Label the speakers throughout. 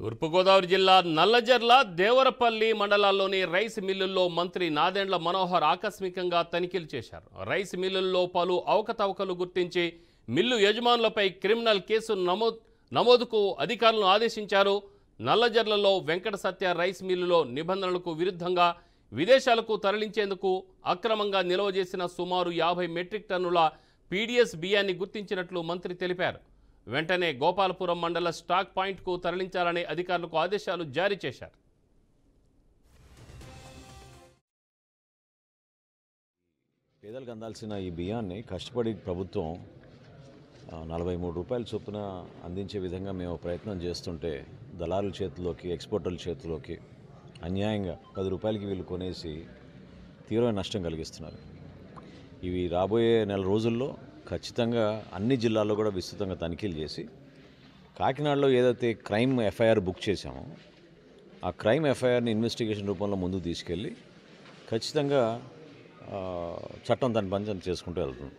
Speaker 1: తూర్పుగోదావరి జిల్లా నల్లజర్ల దేవరపల్లి మండలాల్లోని రైస్ మిల్లుల్లో మంత్రి నాదెండ్ల మనోహర్ ఆకస్మికంగా తనిఖీలు చేశారు రైస్ మిల్లుల్లో పలు అవకతవకలు గుర్తించి మిల్లు యజమానులపై క్రిమినల్ కేసు నమోదుకు అధికారులను ఆదేశించారు నల్లజర్లలో వెంకట సత్య రైస్ మిల్లులో నిబంధనలకు విరుద్ధంగా విదేశాలకు తరలించేందుకు అక్రమంగా నిల్వ చేసిన సుమారు యాభై మెట్రిక్ టన్నుల పీడిఎస్ బియ్యాన్ని గుర్తించినట్లు మంత్రి తెలిపారు వెంటనే గోపాలపురం మండల స్టాక్ పాయింట్కు తరలించాలని అధికారులకు ఆదేశాలు జారీ చేశారు
Speaker 2: పేదలకు అందాల్సిన ఈ బియ్యాన్ని కష్టపడి ప్రభుత్వం నలభై మూడు రూపాయల చొప్పున అందించే విధంగా మేము ప్రయత్నం చేస్తుంటే దళారుల చేతిలోకి ఎక్స్పోర్టర్ల చేతిలోకి అన్యాయంగా పది రూపాయలకి వీళ్ళు కొనేసి తీవ్రమైన నష్టం కలిగిస్తున్నారు ఇవి రాబోయే నెల రోజుల్లో ఖచ్చితంగా అన్ని జిల్లాల్లో కూడా విస్తృతంగా తనిఖీలు చేసి కాకినాడలో ఏదైతే క్రైమ్ ఎఫ్ఐఆర్ బుక్ చేశామో ఆ క్రైమ్ ఎఫ్ఐఆర్ని ఇన్వెస్టిగేషన్ రూపంలో ముందుకు తీసుకెళ్ళి ఖచ్చితంగా చట్టం దాని పంచం చేసుకుంటూ వెళ్తుంది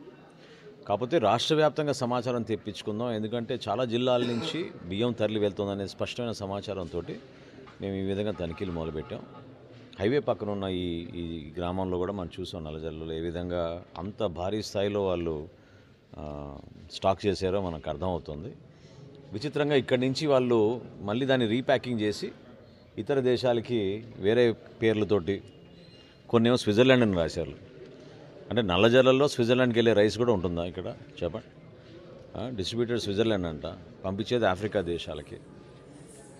Speaker 2: కాకపోతే రాష్ట్ర వ్యాప్తంగా సమాచారం తెప్పించుకుందాం ఎందుకంటే చాలా జిల్లాల నుంచి బియ్యం తరలి వెళ్తుందనే స్పష్టమైన సమాచారంతో మేము ఈ విధంగా తనిఖీలు మొదలుపెట్టాం హైవే పక్కన ఉన్న ఈ ఈ గ్రామంలో కూడా మనం చూసాం నలజల్లో ఏ విధంగా అంత భారీ స్థాయిలో వాళ్ళు స్టాక్ చేశారో మనకు అర్థమవుతుంది విచిత్రంగా ఇక్కడి నుంచి వాళ్ళు మళ్ళీ దాన్ని రీప్యాకింగ్ చేసి ఇతర దేశాలకి వేరే పేర్లతోటి కొన్నేమో స్విట్జర్లాండ్ అని రాశారు అంటే నల్లజల్లలో స్విట్జర్లాండ్కి వెళ్ళే రైస్ కూడా ఉంటుందా ఇక్కడ చెప్పండి డిస్ట్రిబ్యూటర్ స్విట్జర్లాండ్ అంట పంపించేది ఆఫ్రికా దేశాలకి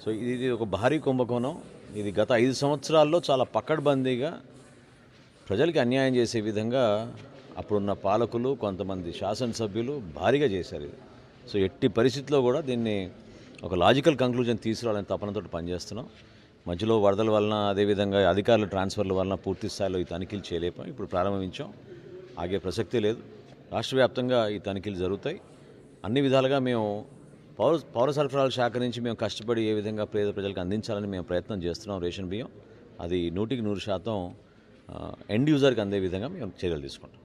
Speaker 2: సో ఇది ఒక భారీ కుంభకోణం ఇది గత ఐదు సంవత్సరాల్లో చాలా పక్కడ్బందీగా ప్రజలకి అన్యాయం చేసే విధంగా అప్పుడున్న పాలకులు కొంతమంది శాసనసభ్యులు భారీగా చేశారు ఇది సో ఎట్టి పరిస్థితిలో కూడా దీన్ని ఒక లాజికల్ కంక్లూజన్ తీసుకురావాలని తపనతో పనిచేస్తున్నాం మధ్యలో వరదల వలన అదేవిధంగా అధికారుల ట్రాన్స్ఫర్ల వలన పూర్తి స్థాయిలో ఈ తనిఖీలు చేయలేపాం ఇప్పుడు ప్రారంభించాం ఆగే ప్రసక్తే లేదు రాష్ట్ర వ్యాప్తంగా ఈ తనిఖీలు జరుగుతాయి అన్ని విధాలుగా మేము పౌర పౌర సరఫరాల శాఖ నుంచి మేము కష్టపడి ఏ విధంగా పేద ప్రజలకు అందించాలని మేము ప్రయత్నం చేస్తున్నాం రేషన్ బియ్యం అది నూటికి నూరు శాతం ఎండ్ యూజర్కి అందే విధంగా మేము చర్యలు తీసుకుంటాం